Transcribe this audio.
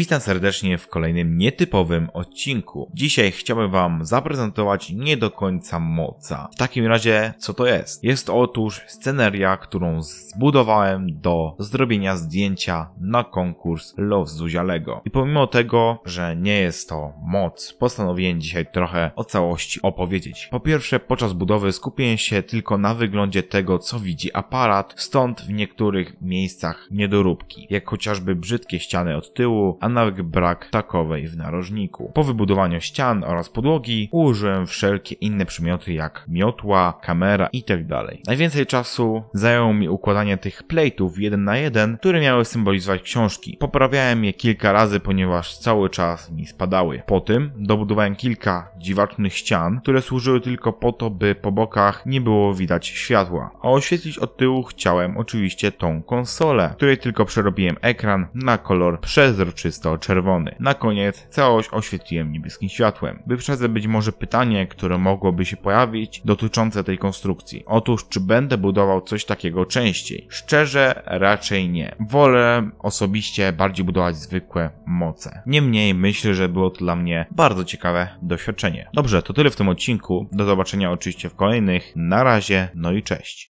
Witam serdecznie w kolejnym nietypowym odcinku. Dzisiaj chciałbym Wam zaprezentować nie do końca moca. W takim razie, co to jest? Jest otóż sceneria, którą zbudowałem do zrobienia zdjęcia na konkurs Love Zuzialego. I pomimo tego, że nie jest to moc, postanowiłem dzisiaj trochę o całości opowiedzieć. Po pierwsze, podczas budowy skupiłem się tylko na wyglądzie tego, co widzi aparat, stąd w niektórych miejscach niedoróbki, jak chociażby brzydkie ściany od tyłu, a nawet brak takowej w narożniku. Po wybudowaniu ścian oraz podłogi użyłem wszelkie inne przymioty jak miotła, kamera itd. Tak Najwięcej czasu zajęło mi układanie tych plejtów jeden na jeden, które miały symbolizować książki. Poprawiałem je kilka razy, ponieważ cały czas mi spadały. Po tym dobudowałem kilka dziwacznych ścian, które służyły tylko po to, by po bokach nie było widać światła. A oświetlić od tyłu chciałem oczywiście tą konsolę, której tylko przerobiłem ekran na kolor przezroczysty gęsto czerwony. Na koniec całość oświetliłem niebieskim światłem. Wyprzedzę być może pytanie, które mogłoby się pojawić dotyczące tej konstrukcji. Otóż, czy będę budował coś takiego częściej? Szczerze, raczej nie. Wolę osobiście bardziej budować zwykłe moce. Niemniej myślę, że było to dla mnie bardzo ciekawe doświadczenie. Dobrze, to tyle w tym odcinku. Do zobaczenia oczywiście w kolejnych. Na razie, no i cześć.